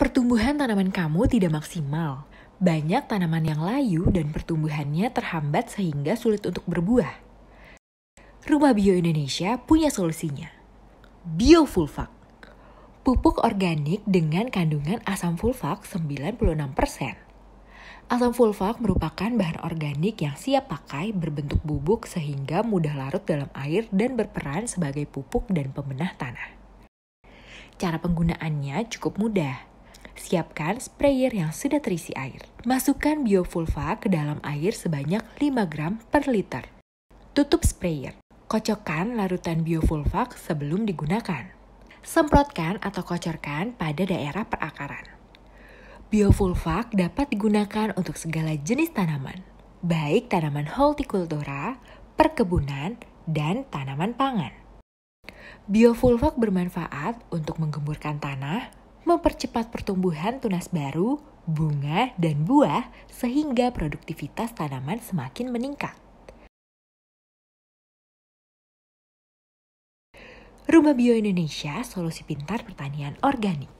pertumbuhan tanaman kamu tidak maksimal. Banyak tanaman yang layu dan pertumbuhannya terhambat sehingga sulit untuk berbuah. Rumah Bio Indonesia punya solusinya. Biofulfak. Pupuk organik dengan kandungan asam fulvac 96%. Asam fulvak merupakan bahan organik yang siap pakai berbentuk bubuk sehingga mudah larut dalam air dan berperan sebagai pupuk dan pembenah tanah. Cara penggunaannya cukup mudah. Siapkan sprayer yang sudah terisi air. Masukkan biofulva ke dalam air sebanyak 5 gram per liter. Tutup sprayer. Kocokkan larutan biofulva sebelum digunakan. Semprotkan atau kocorkan pada daerah perakaran. Biofulva dapat digunakan untuk segala jenis tanaman, baik tanaman hortikultura, perkebunan, dan tanaman pangan. Biofulvak bermanfaat untuk menggemburkan tanah, mempercepat pertumbuhan tunas baru, bunga, dan buah sehingga produktivitas tanaman semakin meningkat. Rumah Bio Indonesia, solusi pintar pertanian organik.